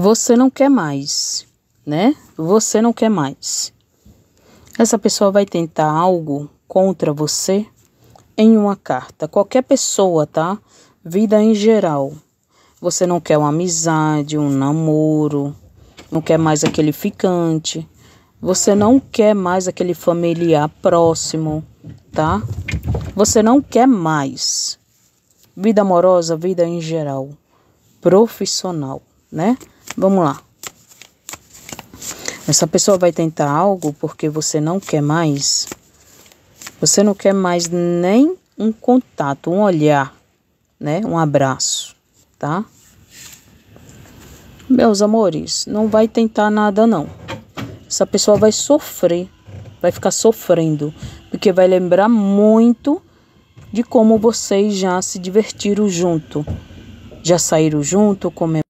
você não quer mais, né? Você não quer mais. Essa pessoa vai tentar algo contra você em uma carta. Qualquer pessoa, tá? Vida em geral. Você não quer uma amizade, um namoro, não quer mais aquele ficante. Você não quer mais aquele familiar próximo, tá? Você não quer mais. Vida amorosa, vida em geral, profissional, né? Vamos lá. Essa pessoa vai tentar algo porque você não quer mais. Você não quer mais nem um contato, um olhar, né? Um abraço, tá? Meus amores, não vai tentar nada não. Essa pessoa vai sofrer, vai ficar sofrendo, porque vai lembrar muito de como vocês já se divertiram junto, já saíram junto, comemoraram.